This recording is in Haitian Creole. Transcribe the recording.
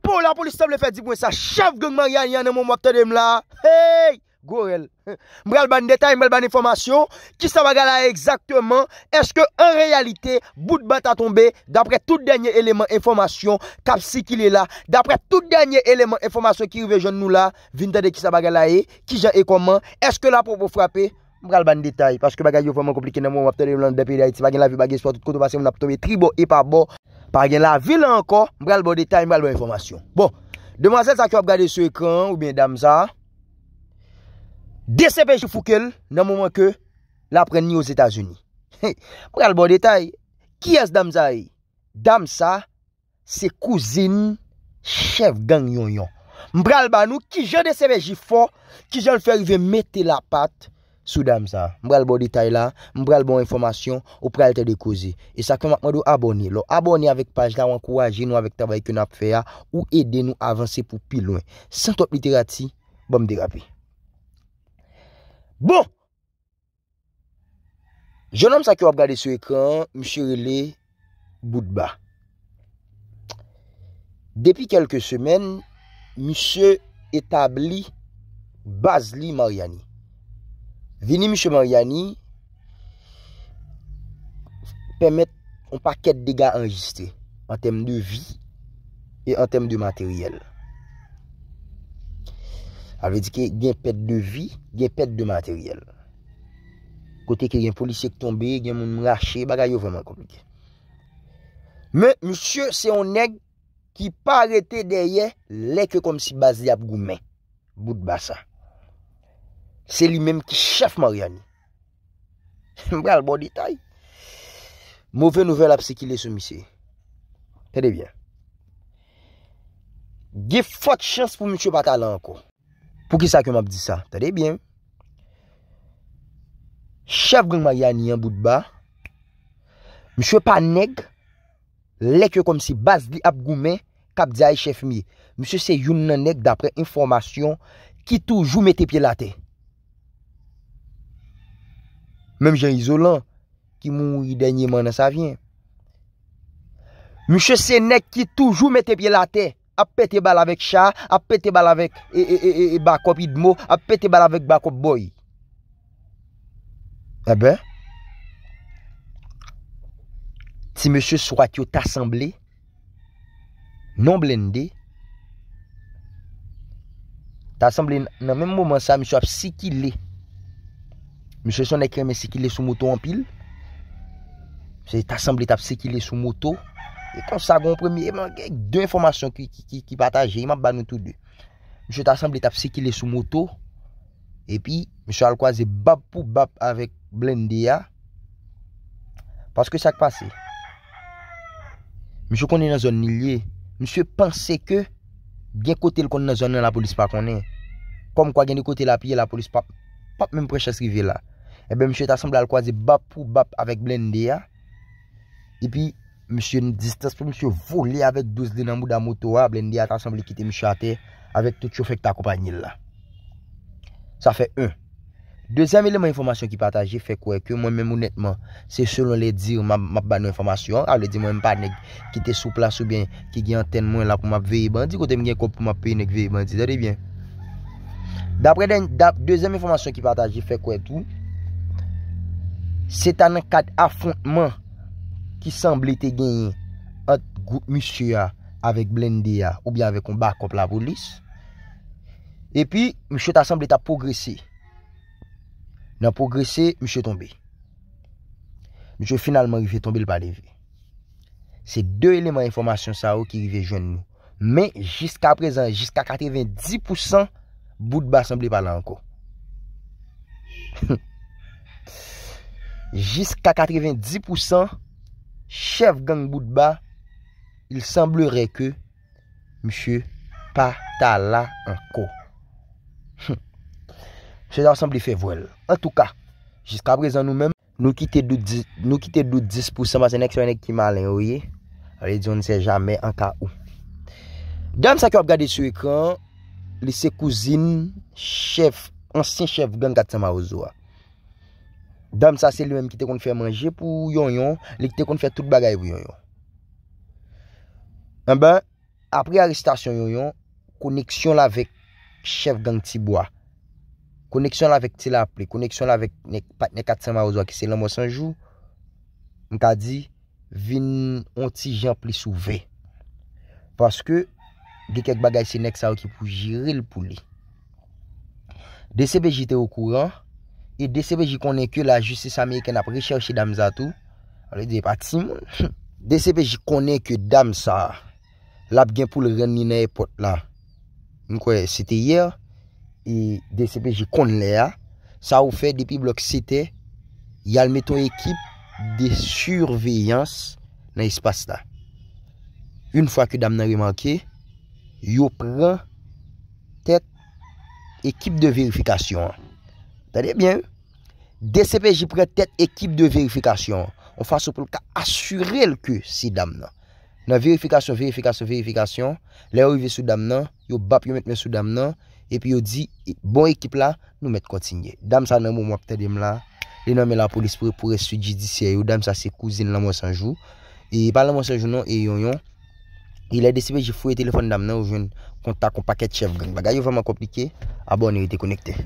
Pou la pou listeble fè di pwen sa, chèv goun man ganyan nan moun mwak tèdèm la, hey, gorel, mbèl ban detay, mbèl ban informasyon, ki sa bagala e, exaktèman, eske en realite, bout bat a tombe, dapre tout dènyè eleman informasyon, kapsi ki li la, dapre tout dènyè eleman informasyon ki rive joun nou la, vin tèdè ki sa bagala e, ki jan e koman, eske la pou pou frapè? Mbral ban detay. Paske bagay yo foman komplike nan moun wap tade yon lande depi de Haiti. Bagay la vi bagay sport koutou basen moun ap tobe tribo e pa bo. Bagay la vi lanko. Mbral ban detay. Mbral ban informasyon. Bon. Deman sel sa ki wap gade sou ekran. Ou bin damsa. Desepe jifoukel nan mouman ke la pren ni yo Zeta Zuni. Mbral ban detay. Ki es damsa e? Damsa se kouzine chev gang yon yon. Mbral ban nou ki jen desepe jifou. Ki jen fere ve mette la patte. Soudan msa, mbral bon detay la, mbral bon informasyon, ou pralte de koze. E sa kon makman do abone lo. Abone avek paj la ou ankoraje nou avek tabay ke nap fe ya, ou ede nou avanse pou pi loin. San top literati, bom de rapi. Bon! bon! Jounan msa ki wap gade sou ekran, msye Rélé Boudba. Depi kelke semen, msye etabli baz li Maryani. Veni M. Mariani pemet on paket dega anjiste an tem de vi e an tem de materyel. Ave di ke gen pet de vi, gen pet de materyel. Kote ke gen polisek tombe, gen moun mraxe, bagay yo vreman komike. Men, M. se on neg ki pa arete deye leke kom si bazli ap goumen. Bout basa. Se li menm ki chef Mariani Mwen al bon detay Mouve nouvel ap sekile sou misi Tade bien Gif fote chans pou mwen se patala anko Pou ki sa keman ap di sa Tade bien Chef gwen Mariani yon bout ba Mwen se pa neg Lek yo kom si bas li ap goumen Kap di aye chef mi Mwen se se yon nan neg dapre informasyon Ki toujou mette pie la te Mem jen izolant... Ki moun yi denye manan sa vyen... Mwen se sè nek ki toujou mette pi la te... Ape te bal avek chan... Ape te bal avek e, e, e, bakop idmo... Ape te bal avek bakop boy... Ebe... Eh Ti mwen se swat yo t'asemble... Non blende... T'asemble nan menmouman sa mwen se wap si ki le... Mwen se son ekremen se ki le sou moto an pil Mwen se tasemble tap se ki le sou moto E kon sa gon premi Eman genk de informasyon ki pataje Eman ban nou tout de Mwen se tasemble tap se ki le sou moto E pi mwen se al kwaze bab pou bab Avek blen de ya Paske sak pase Mwen se konnen nan zon nilye Mwen se panse ke Gen kote l konnen nan zon nan la polis pa konnen Kom kwa gen de kote la piye la polis Pap mwen preche skrive la Ebe eh msye tasemble al kwa zi bap pou bap avèk blende ya E pi msye n distans pou msye voli avèk 12 li nan mou da moutowa Blende ya tasemble ki te mishate avèk tout chou fèk ta kompanyi la Sa fè 1 Dezyan mi le mwen informasyon ki pataje fèk wèk yo Mwen mè mounetman se selon le di ou map bane informasyon Avèk le di mwen mpane ki te sou plas ou bien ki gen anten mwen la pou map veyibandi Kote m gen kon pou map peyinek veyibandi Dapre den dap dezyan mwen informasyon ki pataje fèk wèk yo Se ta nan kat afontman ki sanble te genye Ot moussou ya avek blende ya oubyan avek kon bakop la volis E pi moussou ta sanble ta progresi Nan progresi moussou tombe Moussou finalman rive tombe l pa leve Se de eleman informasyon sa ou ki rive joun nou Men jiska prezan jiska 90% Bout ba sanble pala anko Hmm Jiska 90%, chef gang Boudba, il semblerè ke M. Patala anko. M. Patala semblerè fe voel. En tout ka, jiska aprezen nou men, nou kite dou 10% mas enèk so enèk ki malen ouye. Ale diyon nisey jamè anka ou. Dam sa ki ob gade sou ikan, li se kouzin, chef, ansin chef gang gade sa ma ouzo a. Dam sa se li wèm ki te kon fè manje pou yon yon, li ki te kon fè tout bagay pou yon yon. Mba, apri aristasyon yon yon, koneksyon la vek chev gang tibwa. Koneksyon la vek tila aple, koneksyon la vek nek pat nek katsan ma wazwa ki se lèm wos anjou. Mka di, vin onti jan pli souve. Paske, ge kek bagay se nek sa wèk ki pou jire l pou li. De se bejite wou kouran. E de sepe j konen ke la justice Ameriken ap recherche dam za tou. A le de pati moun. De sepe j konen ke dam sa. Lap gen pou le ren ni na epot la. Nou kwe, sete yer. E de sepe j konen le ya. Sa ou fe depi blok sete. Yal meton ekip de surveyans na espas la. Un fwa ke dam nan remanke. Yo pren. Tet. Ekip de verifikasyon an. Tadebyen, DCPJ pre tete ekip de verifikasyon. On fase pou lka asyure lke si dam nan. Nan verifikasyon, verifikasyon, verifikasyon. Le ou yve sou dam nan, yo bap yon met men sou dam nan, epi yo di, bon ekip la, nou met kontinye. Dam sa nan mou mwak tete dem la, le nan mwen la polis pou resu judisyen, yo dam sa se kouzin la mwen sanjou, e pa la mwen sanjou nan, e yon yon, e le DCPJ fwe telefon dam nan, yo vwen kontak kon paket chev gang. Bagay yo vaman komplike, abon yon yote konekte.